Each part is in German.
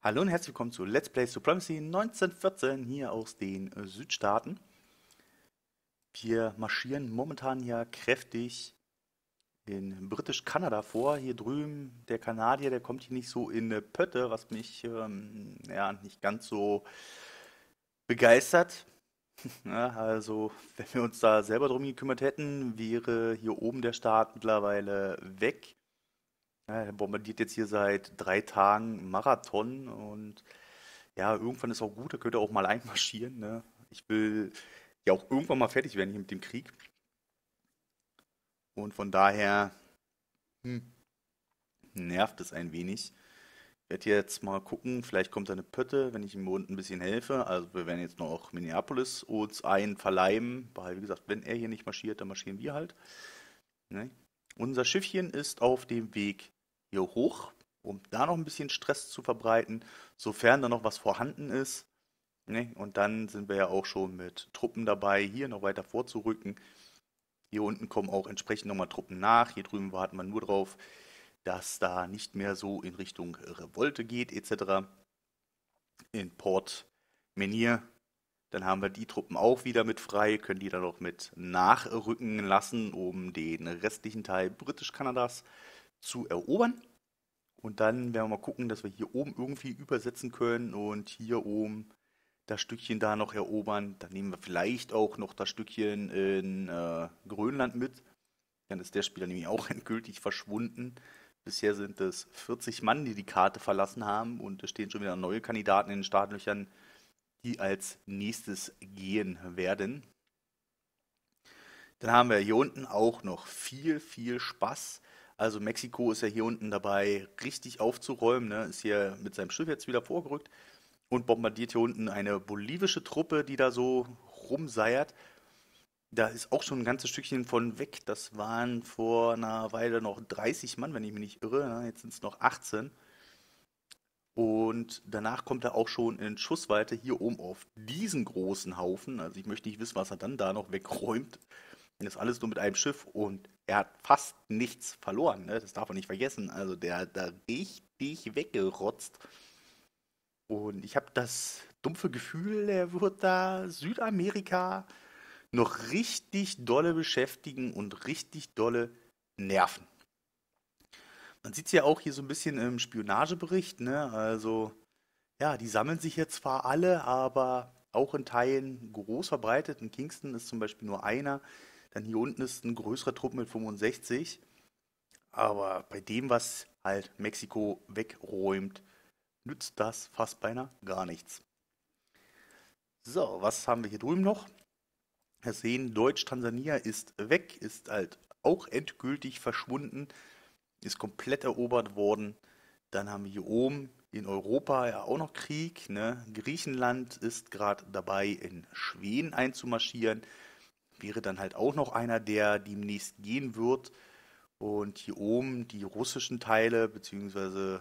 Hallo und herzlich willkommen zu Let's Play Supremacy 1914 hier aus den äh, Südstaaten. Wir marschieren momentan ja kräftig in Britisch-Kanada vor. Hier drüben, der Kanadier, der kommt hier nicht so in äh, Pötte, was mich ähm, ja, nicht ganz so begeistert. ja, also, wenn wir uns da selber drum gekümmert hätten, wäre hier oben der Staat mittlerweile weg er bombardiert jetzt hier seit drei Tagen Marathon und ja, irgendwann ist auch gut, er könnte auch mal einmarschieren. Ne? Ich will ja auch irgendwann mal fertig werden hier mit dem Krieg. Und von daher hm, nervt es ein wenig. Ich werde jetzt mal gucken, vielleicht kommt da eine Pötte, wenn ich ihm unten ein bisschen helfe. Also wir werden jetzt noch Minneapolis uns einverleiben, weil wie gesagt, wenn er hier nicht marschiert, dann marschieren wir halt. Ne? Unser Schiffchen ist auf dem Weg hier hoch, um da noch ein bisschen Stress zu verbreiten, sofern da noch was vorhanden ist. Ne? Und dann sind wir ja auch schon mit Truppen dabei, hier noch weiter vorzurücken. Hier unten kommen auch entsprechend nochmal Truppen nach. Hier drüben warten wir nur drauf, dass da nicht mehr so in Richtung Revolte geht, etc. In Port Menier. Dann haben wir die Truppen auch wieder mit frei, können die dann auch mit nachrücken lassen, um den restlichen Teil Britisch-Kanadas äh, zu erobern. Und dann werden wir mal gucken, dass wir hier oben irgendwie übersetzen können und hier oben das Stückchen da noch erobern. Dann nehmen wir vielleicht auch noch das Stückchen in äh, Grönland mit. Dann ist der Spieler nämlich auch endgültig verschwunden. Bisher sind es 40 Mann, die die Karte verlassen haben und es stehen schon wieder neue Kandidaten in den Startlöchern, die als nächstes gehen werden. Dann haben wir hier unten auch noch viel, viel Spaß. Also Mexiko ist ja hier unten dabei, richtig aufzuräumen, ne? ist hier mit seinem Schiff jetzt wieder vorgerückt und bombardiert hier unten eine bolivische Truppe, die da so rumseiert. Da ist auch schon ein ganzes Stückchen von weg. Das waren vor einer Weile noch 30 Mann, wenn ich mich nicht irre. Ne? Jetzt sind es noch 18. Und danach kommt er auch schon in Schussweite hier oben auf diesen großen Haufen. Also ich möchte nicht wissen, was er dann da noch wegräumt. Das alles nur mit einem Schiff und er hat fast nichts verloren, ne? das darf man nicht vergessen. Also der hat da richtig weggerotzt. Und ich habe das dumpfe Gefühl, er wird da Südamerika noch richtig dolle beschäftigen und richtig dolle nerven. Man sieht es ja auch hier so ein bisschen im Spionagebericht, ne? Also, ja, die sammeln sich jetzt zwar alle, aber auch in Teilen groß verbreitet. In Kingston ist zum Beispiel nur einer, dann hier unten ist ein größerer Trupp mit 65. Aber bei dem, was halt Mexiko wegräumt, nützt das fast beinahe gar nichts. So, was haben wir hier drüben noch? Wir sehen, Deutsch-Tansania ist weg, ist halt auch endgültig verschwunden, ist komplett erobert worden. Dann haben wir hier oben in Europa ja auch noch Krieg. Ne? Griechenland ist gerade dabei, in Schweden einzumarschieren wäre dann halt auch noch einer, der demnächst gehen wird. Und hier oben die russischen Teile, beziehungsweise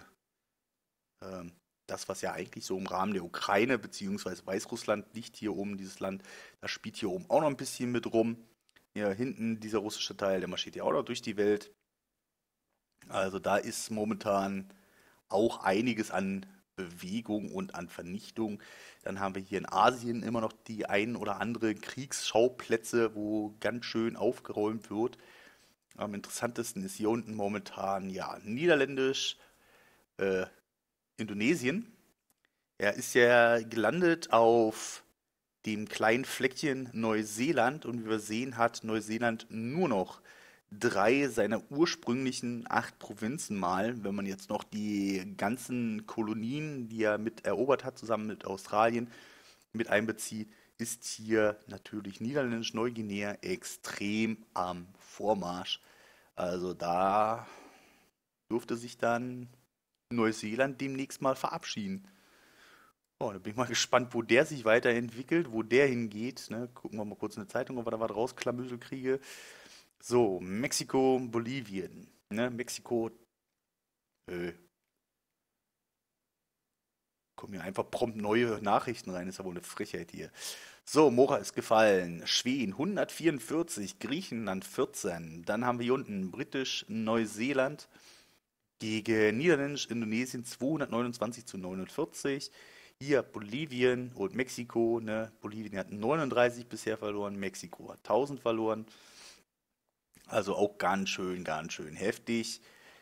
ähm, das, was ja eigentlich so im Rahmen der Ukraine, beziehungsweise Weißrussland liegt hier oben, dieses Land, das spielt hier oben auch noch ein bisschen mit rum. Hier hinten dieser russische Teil, der marschiert ja auch noch durch die Welt. Also da ist momentan auch einiges an Bewegung und an Vernichtung. Dann haben wir hier in Asien immer noch die ein oder andere Kriegsschauplätze, wo ganz schön aufgeräumt wird. Am interessantesten ist hier unten momentan ja niederländisch äh, Indonesien. Er ist ja gelandet auf dem kleinen Fleckchen Neuseeland und wie wir sehen, hat Neuseeland nur noch drei seiner ursprünglichen acht Provinzen mal, wenn man jetzt noch die ganzen Kolonien, die er mit erobert hat, zusammen mit Australien, mit einbezieht, ist hier natürlich Niederländisch-Neuguinea extrem am Vormarsch. Also da dürfte sich dann Neuseeland demnächst mal verabschieden. Oh, da bin ich mal gespannt, wo der sich weiterentwickelt, wo der hingeht. Ne? Gucken wir mal kurz in der Zeitung, ob wir da was rausklamüsel kriege. So, Mexiko, Bolivien. Ne, Mexiko. Äh. Kommen hier einfach prompt neue Nachrichten rein, ist ja wohl eine Frechheit hier. So, Mora ist gefallen. Schweden 144, Griechenland 14. Dann haben wir hier unten Britisch, Neuseeland gegen Niederländisch, Indonesien 229 zu 49. Hier Bolivien und Mexiko. Ne? Bolivien hat 39 bisher verloren, Mexiko hat 1000 verloren. Also auch ganz schön, ganz schön heftig.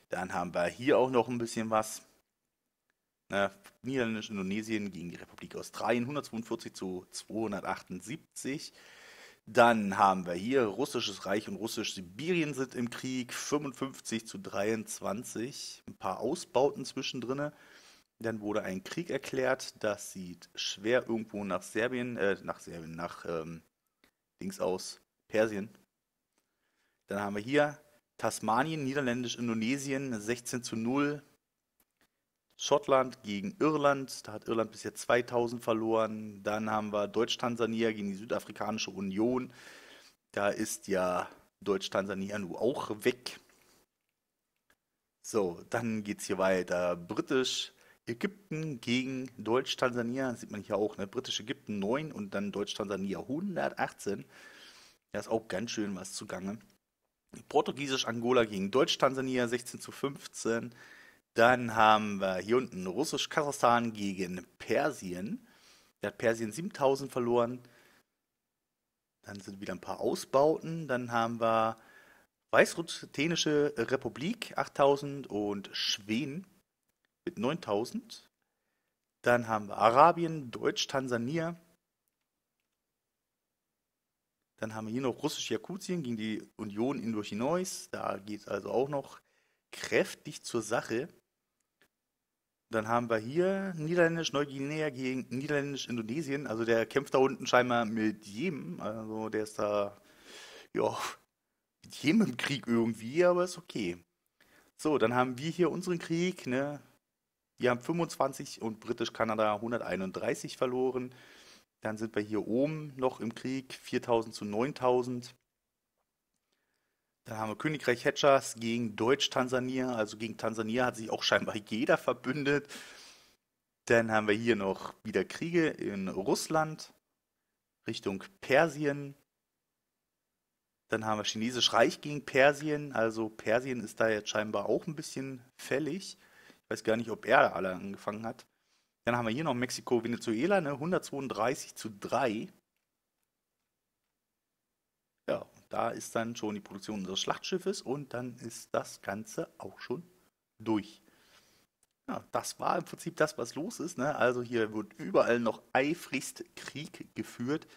Dann haben wir hier auch noch ein bisschen was. Ne, Niederländisch Indonesien gegen die Republik Australien 142 zu 278. Dann haben wir hier Russisches Reich und Russisch-Sibirien sind im Krieg 55 zu 23. Ein paar Ausbauten zwischendrin. Dann wurde ein Krieg erklärt. Das sieht schwer irgendwo nach Serbien, äh, nach Serbien, nach ähm, Dings aus, Persien, dann haben wir hier Tasmanien, Niederländisch, Indonesien 16 zu 0. Schottland gegen Irland, da hat Irland bisher 2000 verloren. Dann haben wir Deutsch-Tansania gegen die Südafrikanische Union. Da ist ja Deutsch-Tansania nun auch weg. So, dann geht es hier weiter. Britisch Ägypten gegen Deutsch-Tansania, sieht man hier auch, ne? Britisch Ägypten 9 und dann Deutsch-Tansania 118. Da ist auch ganz schön was zugange. Portugiesisch-Angola gegen Deutsch-Tansania 16 zu 15. Dann haben wir hier unten Russisch-Kasachstan gegen Persien. Da hat Persien 7000 verloren. Dann sind wieder ein paar Ausbauten. Dann haben wir Weißrussische Republik 8000 und Schweden mit 9000. Dann haben wir Arabien, Deutsch, Tansania dann haben wir hier noch Russisch-Jakutien gegen die Union Indochinois. Da geht es also auch noch kräftig zur Sache. Dann haben wir hier Niederländisch-Neuguinea gegen Niederländisch-Indonesien. Also der kämpft da unten scheinbar mit jedem. Also der ist da, ja, mit jedem im Krieg irgendwie, aber ist okay. So, dann haben wir hier unseren Krieg. Ne? Wir haben 25 und Britisch-Kanada 131 verloren. Dann sind wir hier oben noch im Krieg, 4000 zu 9000. Dann haben wir Königreich Hedgers gegen Deutsch-Tansania. Also gegen Tansania hat sich auch scheinbar jeder verbündet. Dann haben wir hier noch wieder Kriege in Russland Richtung Persien. Dann haben wir Chinesisch Reich gegen Persien. Also Persien ist da jetzt scheinbar auch ein bisschen fällig. Ich weiß gar nicht, ob er da alle angefangen hat. Dann haben wir hier noch Mexiko, Venezuela, ne? 132 zu 3. Ja, da ist dann schon die Produktion unseres Schlachtschiffes und dann ist das Ganze auch schon durch. Ja, das war im Prinzip das, was los ist. Ne? Also hier wird überall noch eifrigst Krieg geführt.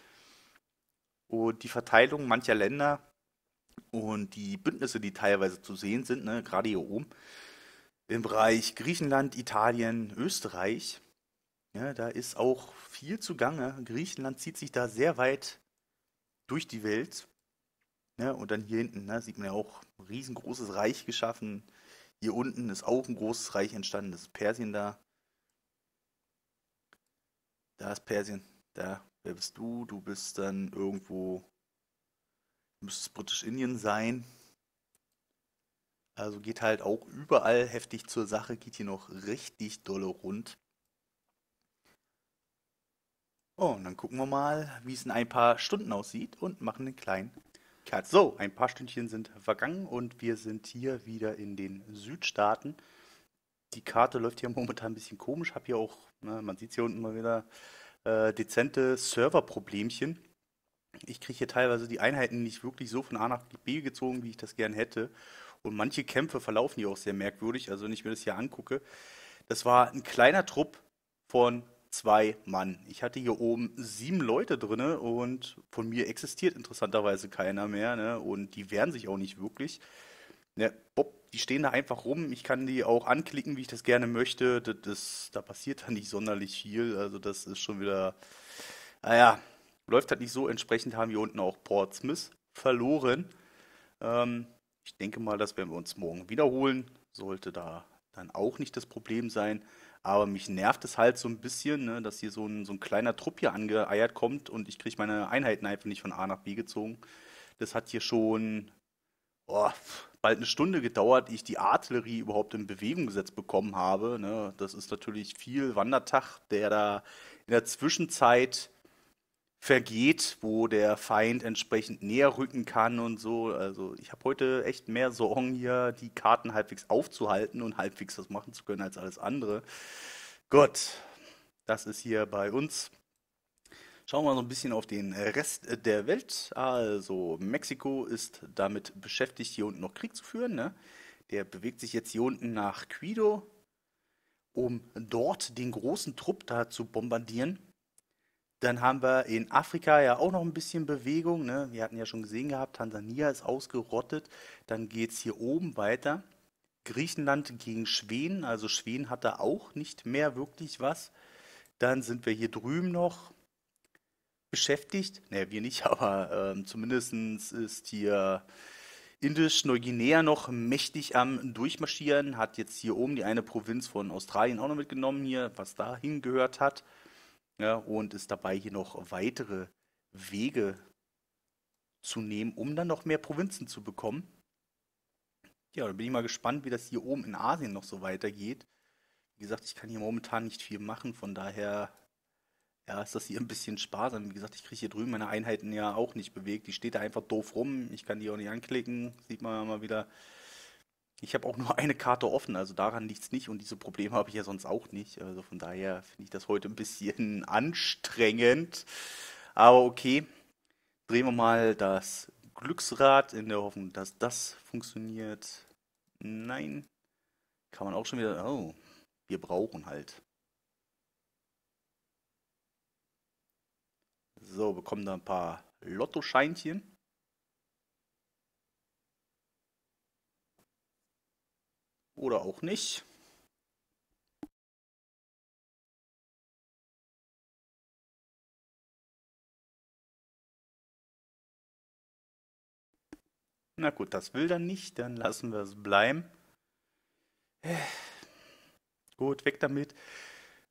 Und die Verteilung mancher Länder und die Bündnisse, die teilweise zu sehen sind, ne? gerade hier oben, im Bereich Griechenland, Italien, Österreich, ja, da ist auch viel zu Gange. Griechenland zieht sich da sehr weit durch die Welt. Ja, und dann hier hinten ne, sieht man ja auch ein riesengroßes Reich geschaffen. Hier unten ist auch ein großes Reich entstanden. Das ist Persien da. Da ist Persien. Da, wer bist du? Du bist dann irgendwo. Müsste es Britisch-Indien sein. Also geht halt auch überall heftig zur Sache. Geht hier noch richtig dolle rund. Oh, und dann gucken wir mal, wie es in ein paar Stunden aussieht und machen einen kleinen Cut. So, ein paar Stündchen sind vergangen und wir sind hier wieder in den Südstaaten. Die Karte läuft hier momentan ein bisschen komisch. habe hier auch, ne, man sieht hier unten mal wieder äh, dezente Serverproblemchen. Ich kriege hier teilweise die Einheiten nicht wirklich so von A nach B gezogen, wie ich das gern hätte. Und manche Kämpfe verlaufen hier auch sehr merkwürdig. Also, wenn ich mir das hier angucke, das war ein kleiner Trupp von zwei Mann. Ich hatte hier oben sieben Leute drin und von mir existiert interessanterweise keiner mehr. Ne? Und die wehren sich auch nicht wirklich. Ne, Bob, die stehen da einfach rum. Ich kann die auch anklicken, wie ich das gerne möchte. Das, das da passiert dann nicht sonderlich viel. Also das ist schon wieder, naja, läuft halt nicht so. Entsprechend haben wir unten auch Portsmouth verloren. Ähm, ich denke mal, das werden wir uns morgen wiederholen, sollte da dann auch nicht das Problem sein. Aber mich nervt es halt so ein bisschen, ne, dass hier so ein, so ein kleiner Trupp hier angeeiert kommt und ich kriege meine Einheiten einfach nicht von A nach B gezogen. Das hat hier schon oh, bald eine Stunde gedauert, ehe ich die Artillerie überhaupt in Bewegung gesetzt bekommen habe. Ne. Das ist natürlich viel Wandertag, der da in der Zwischenzeit vergeht, wo der Feind entsprechend näher rücken kann und so. Also ich habe heute echt mehr Sorgen hier, die Karten halbwegs aufzuhalten und halbwegs das machen zu können als alles andere. Gott, das ist hier bei uns. Schauen wir mal so ein bisschen auf den Rest der Welt. Also Mexiko ist damit beschäftigt, hier unten noch Krieg zu führen. Ne? Der bewegt sich jetzt hier unten nach Quido, um dort den großen Trupp da zu bombardieren dann haben wir in Afrika ja auch noch ein bisschen Bewegung. Ne? Wir hatten ja schon gesehen gehabt, Tansania ist ausgerottet. Dann geht es hier oben weiter. Griechenland gegen Schweden. Also Schweden hat da auch nicht mehr wirklich was. Dann sind wir hier drüben noch beschäftigt. Ne, wir nicht, aber ähm, zumindest ist hier Indisch-Neuguinea noch mächtig am Durchmarschieren. Hat jetzt hier oben die eine Provinz von Australien auch noch mitgenommen, hier, was da hingehört hat ja, und ist dabei, hier noch weitere Wege zu nehmen, um dann noch mehr Provinzen zu bekommen. Ja, da bin ich mal gespannt, wie das hier oben in Asien noch so weitergeht. Wie gesagt, ich kann hier momentan nicht viel machen, von daher ja, ist das hier ein bisschen sparsam. Wie gesagt, ich kriege hier drüben meine Einheiten ja auch nicht bewegt. Die steht da einfach doof rum. Ich kann die auch nicht anklicken. Sieht man ja mal wieder. Ich habe auch nur eine Karte offen, also daran liegt es nicht und diese Probleme habe ich ja sonst auch nicht. Also von daher finde ich das heute ein bisschen anstrengend. Aber okay, drehen wir mal das Glücksrad in der Hoffnung, dass das funktioniert. Nein, kann man auch schon wieder... Oh, wir brauchen halt. So, bekommen da ein paar Lottoscheinchen. oder auch nicht. Na gut, das will dann nicht, dann lassen wir es bleiben. Äh, gut, weg damit.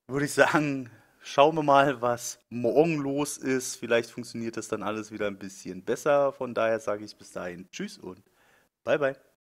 Würde ich sagen, schauen wir mal, was morgen los ist. Vielleicht funktioniert das dann alles wieder ein bisschen besser. Von daher sage ich bis dahin Tschüss und Bye bye.